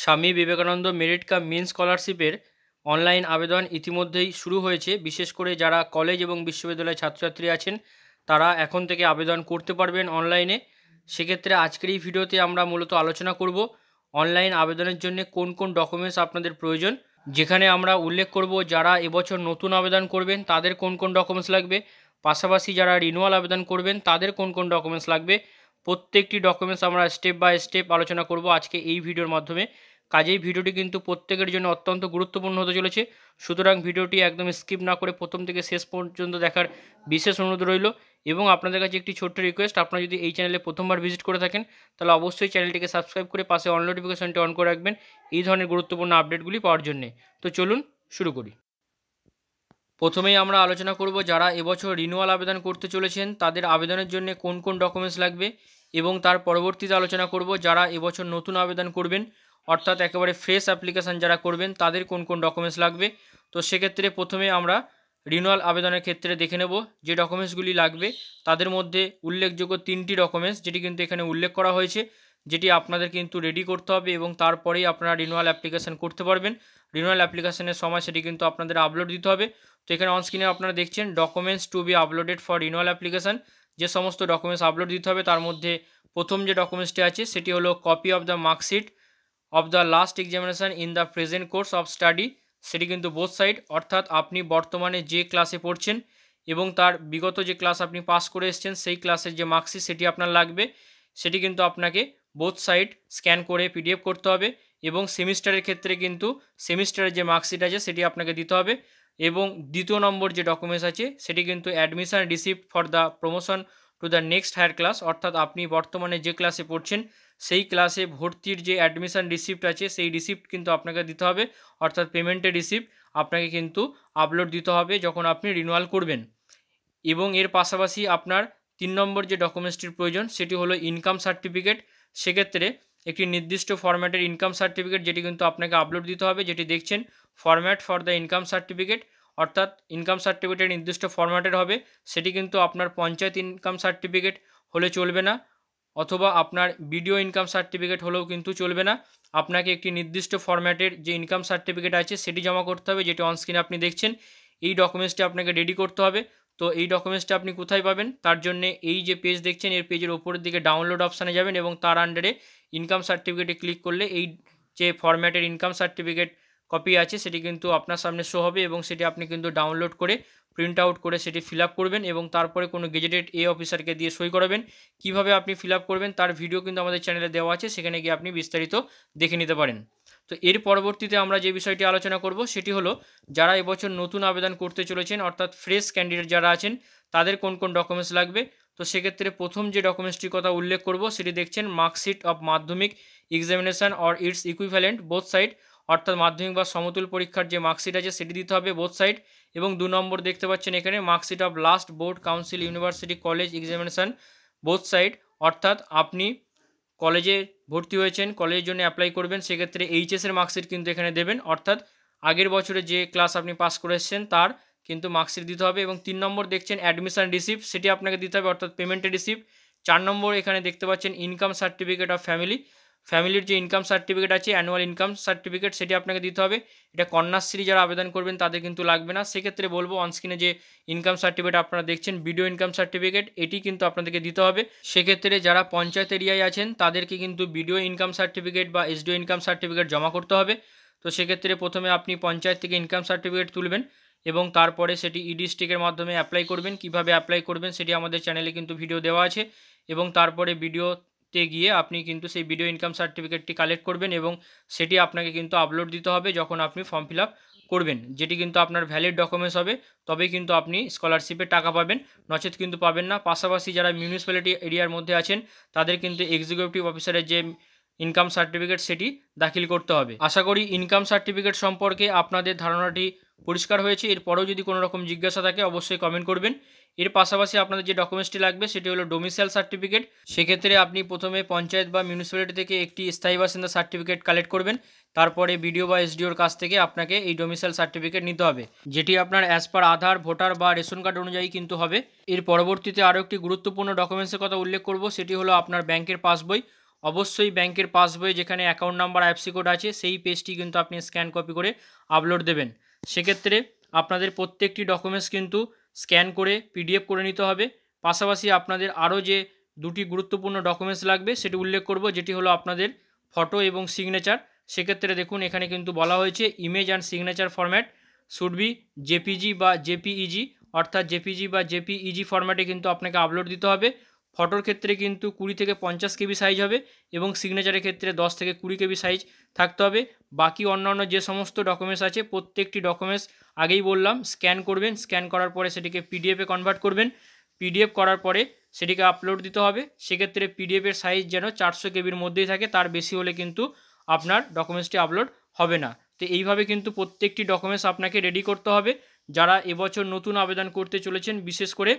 স্বামী Vivekananda merit cum মিন স্কলারশিপের online আবেদন ইতিমধ্যেই শুরু হয়েছে বিশেষ করে যারা কলেজ এবং বিশ্ববিদ্যালয়ের ছাত্রছাত্রী আছেন তারা এখন থেকে আবেদন করতে পারবেন অনলাইনে সেক্ষেত্রে আজকের এই ভিডিওতে আমরা মূলত আলোচনা করব অনলাইন আবেদনের জন্য কোন কোন ডকুমেন্টস আপনাদের প্রয়োজন যেখানে আমরা উল্লেখ করব যারা এবছর নতুন আবেদন করবেন তাদের কোন কোন ডকুমেন্টস লাগবে পাশাপাশি যারা রিনুয়াল আবেদন করবেন তাদের কোন কোন ডকুমেন্টস লাগবে প্রত্যেকটি ডকুমেন্টস আমরা স্টেপ বাই স্টেপ আলোচনা করব আজকে এই ভিডিওর মাধ্যমে কাজেই ভিডিওটি কিন্তু প্রত্যেকের জন্য অত্যন্ত গুরুত্বপূর্ণ হতে চলেছে সুতরাং ভিডিওটি একদম স্কিপ না করে প্রথম থেকে শেষ পর্যন্ত দেখার বিশেষ অনুরোধ রইল এবং আপনাদের কাছে একটি ছোট্ট রিকোয়েস্ট আপনারা যদি এই চ্যানেলে প্রথমবার ভিজিট করে থাকেন তাহলে অবশ্যই চ্যানেলটিকে সাবস্ক্রাইব করে পাশে অন নোটিফিকেশনটি অন করে রাখবেন এই ধরনের গুরুত্বপূর্ণ আপডেটগুলি পাওয়ার জন্যে তো চলুন শুরু করি প্রথমেই আমরা আলোচনা করব যারা এবছর রিনুয়াল আবেদন করতে চলেছেন তাদের আবেদনের জন্য কোন কোন ডকুমেন্টস লাগবে এবং তার পরবর্তীতে আলোচনা করব যারা এবছর নতুন আবেদন করবেন অর্থাৎ একেবারে ফ্রেশ অ্যাপ্লিকেশান যারা করবেন তাদের কোন কোন ডকুমেন্টস লাগবে তো সেক্ষেত্রে প্রথমে আমরা রিনুয়াল আবেদনের ক্ষেত্রে দেখে নেব যে ডকুমেন্টসগুলি লাগবে তাদের মধ্যে উল্লেখযোগ্য তিনটি ডকুমেন্টস যেটি কিন্তু এখানে উল্লেখ করা হয়েছে যেটি আপনাদের কিন্তু রেডি করতে হবে এবং তারপরেই আপনারা রিনুয়াল অ্যাপ্লিকেশান করতে পারবেন রিনুয়াল অ্যাপ্লিকেশানের সময় সেটি কিন্তু আপনাদের আপলোড দিতে হবে তো এখানে অনস্ক্রিনে আপনারা দেখছেন documents to be uploaded for renewal application যে সমস্ত ডকুমেন্টস আপলোড দিতে হবে তার মধ্যে প্রথম যে ডকুমেন্টসটি আছে সেটি হলো copy of the marksheet of the last examination in the present course of study সেটি কিন্তু বোথ সাইড অর্থাৎ আপনি বর্তমানে যে ক্লাসে পড়ছেন এবং তার বিগত যে ক্লাস আপনি পাস করে এসছেন সেই ক্লাসের যে মার্কশিট সেটি আপনার লাগবে সেটি কিন্তু আপনাকে বোথ সাইড স্ক্যান করে পিডিএফ করতে হবে এবং সেমিস্টারের ক্ষেত্রে কিন্তু সেমিস্টারের যে মার্কশিট আছে সেটি আপনাকে দিতে হবে এবং দ্বিতীয় নম্বর যে ডকুমেন্টস আছে সেটি কিন্তু admission receipt for the promotion to the next higher class অর্থাৎ আপনি বর্তমানে যে ক্লাসে পড়ছেন সেই ক্লাসে ভর্তির যে অ্যাডমিশান রিসিপ্ট আছে সেই রিসিপ্ট কিন্তু আপনাকে দিতে হবে অর্থাৎ পেমেন্টের রিসিপ্ট আপনাকে কিন্তু আপলোড দিতে হবে যখন আপনি রিনুয়াল করবেন এবং এর পাশাপাশি আপনার তিন নম্বর যে ডকুমেন্টসটির প্রয়োজন সেটি হলো ইনকাম সার্টিফিকেট সেক্ষেত্রে একটি নির্দিষ্ট ফরম্যাটের ইনকাম সার্টিফিকেট যেটি কিন্তু আপনাকে আপলোড দিতে হবে যেটি দেখছেন format for the income certificate অর্থাৎ ইনকাম সার্টিফিকেটের নির্দিষ্ট ফরম্যাটের হবে সেটি কিন্তু আপনার পঞ্চায়েত ইনকাম সার্টিফিকেট হলে চলবে না অথবা আপনার বিডিও ইনকাম সার্টিফিকেট হলেও কিন্তু চলবে না আপনাকে একটি নির্দিষ্ট ফরম্যাটের যে ইনকাম সার্টিফিকেট আছে সেটি জমা করতে হবে যেটি অনস্ক্রিনে আপনি দেখছেন এই ডকুমেন্টসটি আপনাকে রেডি করতে হবে তো এই ডকুমেন্টসটা আপনি কোথায় পাবেন তার জন্য এই যে পেজ দেখছেন এর পেজের ওপরের দিকে ডাউনলোড অপশানে যাবেন এবং তার আন্ডারে ইনকাম সার্টিফিকেটে ক্লিক করলে এই যে ফরম্যাটের ইনকাম সার্টিফিকেট কপি আছে সেটি কিন্তু আপনার সামনে শো হবে এবং সেটি আপনি কিন্তু ডাউনলোড করে প্রিন্ট আউট করে সেটি ফিল করবেন এবং তারপরে কোনো গেজেটেড এ অফিসারকে দিয়ে সই করাবেন কিভাবে আপনি ফিল করবেন তার ভিডিও কিন্তু আমাদের চ্যানেলে দেওয়া আছে সেখানে গিয়ে আপনি বিস্তারিত দেখে নিতে পারেন তো এর পরবর্তীতে আমরা যে বিষয়টি আলোচনা করব সেটি হলো যারা এবছর নতুন আবেদন করতে চলেছেন অর্থাৎ ফ্রেশ ক্যান্ডিডেট যারা আছেন তাদের কোন কোন ডকুমেন্টস লাগবে তো সেক্ষেত্রে প্রথম যে ডকুমেন্টসটির কথা উল্লেখ করব সেটি দেখছেন marksheet of Madhyamik examination or its equivalent both side অর্থাৎ মাধ্যমিক বা সমতুল পরীক্ষার যে মার্কশিট আছে সেটি দিতে হবে বোথ সাইড এবং দু নম্বর দেখতে পাচ্ছেন এখানে marksheet of last board council university college examination both side অর্থাৎ আপনি কলেজে ভর্তি হয়েছেন কলেজের জন্য অ্যাপ্লাই করবেন সেক্ষেত্রে এইচএসের মার্কশিট কিন্তু এখানে দেবেন অর্থাৎ আগের বছরে যে ক্লাস আপনি পাস করে এসেছেন তার কিন্তু মার্কশিট দিতে হবে এবং তিন নম্বর দেখছেন অ্যাডমিশন রিসিপ্ট সেটি আপনাকে দিতে হবে অর্থাৎ পেমেন্টের রিসিপ্ট চার নম্বর এখানে দেখতে পাচ্ছেন ইনকাম সার্টিফিকেট অফ ফ্যামিলি ফ্যামিলির যে ইনকাম সার্টিফিকেট আছে অ্যানুয়াল ইনকাম সার্টিফিকেট সেটি আপনাকে দিতে হবে এটা কন্যাশ্রী যারা আবেদন করবেন তাদের কিন্তু লাগবে না সেক্ষেত্রে বলবো অনস্ক্রিনে যে ইনকাম সার্টিফিকেট আপনারা দেখছেন বিডিও ইনকাম সার্টিফিকেট এটি কিন্তু আপনাদেরকে দিতে হবে সেক্ষেত্রে যারা পঞ্চায়েত এরিয়ায় আছেন তাদেরকে কিন্তু বিডিও ইনকাম সার্টিফিকেট বা এসডিও ইনকাম সার্টিফিকেট জমা করতে হবে তো সেক্ষেত্রে প্রথমে আপনি পঞ্চায়েত থেকে ইনকাম সার্টিফিকেট তুলবেন এবং তারপরে সেটি ই e ডিস্ট্রিক্টের মাধ্যমে অ্যাপ্লাই করবেন কিভাবে অ্যাপ্লাই করবেন সেটি আমাদের চ্যানেলে কিন্তু ভিডিও দেওয়া আছে এবং তারপরে ভিডিও তে গিয়ে আপনি কিন্তু সেই ভিডিও ইনকাম সার্টিফিকেটটি কালেক্ট করবেন এবং সেটি আপনাকে কিন্তু আপলোড দিতে হবে যখন আপনি ফর্ম ফিল করবেন যেটি কিন্তু আপনার ভ্যালিড ডকুমেন্টস হবে তবেই কিন্তু আপনি স্কলারশিপে টাকা পাবেন নচেত কিন্তু পাবেন না পাশাপাশি যারা মিউনিসিপ্যালিটি এরিয়ার মধ্যে আছেন তাদের কিন্তু এক্সিকিউটিভ অফিসারের যে ইনকাম সার্টিফিকেট সেটি দাখিল করতে হবে আশা করি ইনকাম সার্টিফিকেট সম্পর্কে আপনাদের ধারণাটি পরিষ্কার হয়েছে এরপরেও যদি কোনো রকম জিজ্ঞাসা থাকে অবশ্যই কমেন্ট করবেন এর পাশাপাশি আপনাদের যে ডকুমেন্টসটি লাগবে সেটি হলো ডোমিসাইল সার্টিফিকেট সেক্ষেত্রে আপনি প্রথমে পঞ্চায়েত বা মিউনিসিপ্যালিটি থেকে একটি স্থায়ী বাসিন্দা সার্টিফিকেট কালেক্ট করবেন তারপরে বিডিও বা এসডিওর কাছ থেকে আপনাকে এই ডোমিসাইল সার্টিফিকেট নিতে হবে যেটি আপনার অ্যাজ পার আধার ভোটার বা রেশন কার্ড অনুযায়ী কিন্তু হবে এর পরবর্তীতে আরও একটি গুরুত্বপূর্ণ ডকুমেন্টসের কথা উল্লেখ করব সেটি হলো আপনার ব্যাংকের পাসবই অবশ্যই ব্যাংকের পাসবই যেখানে অ্যাকাউন্ট নাম্বার অ্যাপসি কোড আছে সেই পেজটি কিন্তু আপনি স্ক্যান কপি করে আপলোড দেবেন সেক্ষেত্রে আপনাদের প্রত্যেকটি ডকুমেন্টস কিন্তু স্ক্যান করে পিডিএফ করে নিতে হবে পাশাপাশি আপনাদের আরও যে দুটি গুরুত্বপূর্ণ ডকুমেন্টস লাগবে সেটি উল্লেখ করব যেটি হলো আপনাদের ফটো এবং সিগনেচার সেক্ষেত্রে দেখুন এখানে কিন্তু বলা হয়েছে image and signature format should be JPG বা জেপিইজি অর্থাৎ জেপিজি বা জেপিইজি ফরম্যাটে কিন্তু আপনাকে আপলোড দিতে হবে ফটোর ক্ষেত্রে কিন্তু কুড়ি থেকে পঞ্চাশ কেবি সাইজ হবে এবং সিগনেচারের ক্ষেত্রে দশ থেকে কুড়ি কেবি সাইজ থাকতে হবে বাকি অন্যান্য যে সমস্ত ডকুমেন্টস আছে প্রত্যেকটি ডকুমেন্টস আগেই বললাম স্ক্যান করবেন স্ক্যান করার পরে সেটিকে পিডিএফে কনভার্ট করবেন পিডিএফ করার পরে সেটিকে আপলোড দিতে হবে সেক্ষেত্রে পিডিএফের সাইজ যেন চারশো কেবির মধ্যেই থাকে তার বেশি হলে কিন্তু আপনার ডকুমেন্টসটি আপলোড হবে না তো এইভাবে কিন্তু প্রত্যেকটি ডকুমেন্টস আপনাকে রেডি করতে হবে যারা এবছর নতুন আবেদন করতে চলেছেন বিশেষ করে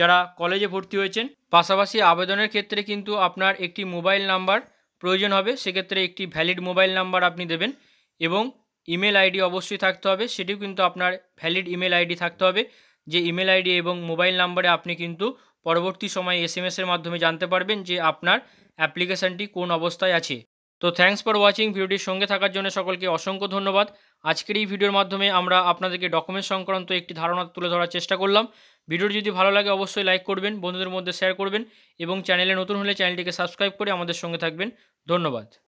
যারা কলেজে ভর্তি হয়েছেন পাশাপাশি আবেদনের ক্ষেত্রে কিন্তু আপনার একটি মোবাইল নাম্বার প্রয়োজন হবে সেক্ষেত্রে একটি ভ্যালিড মোবাইল নাম্বার আপনি দেবেন এবং ইমেল আইডি অবশ্যই থাকতে হবে সেটিও কিন্তু আপনার ভ্যালিড ইমেল আইডি থাকতে হবে যে ইমেল আইডি এবং মোবাইল নাম্বারে আপনি কিন্তু পরবর্তী সময়ে এস এর মাধ্যমে জানতে পারবেন যে আপনার অ্যাপ্লিকেশানটি কোন অবস্থায় আছে তো থ্যাংকস ফর ওয়াচিং ভিডিওটির সঙ্গে থাকার জন্য সকলকে অসংখ্য ধন্যবাদ আজকের এই ভিডিওর মাধ্যমে আমরা আপনাদেরকে ডকুমেন্ট সংক্রান্ত একটি ধারণা তুলে ধরার চেষ্টা করলাম ভিডিওটি যদি ভালো লাগে অবশ্যই লাইক করবেন বন্ধুদের মধ্যে শেয়ার করবেন এবং চ্যানেলে নতুন হলে চ্যানেলটিকে সাবস্ক্রাইব করে আমাদের সঙ্গে থাকবেন ধন্যবাদ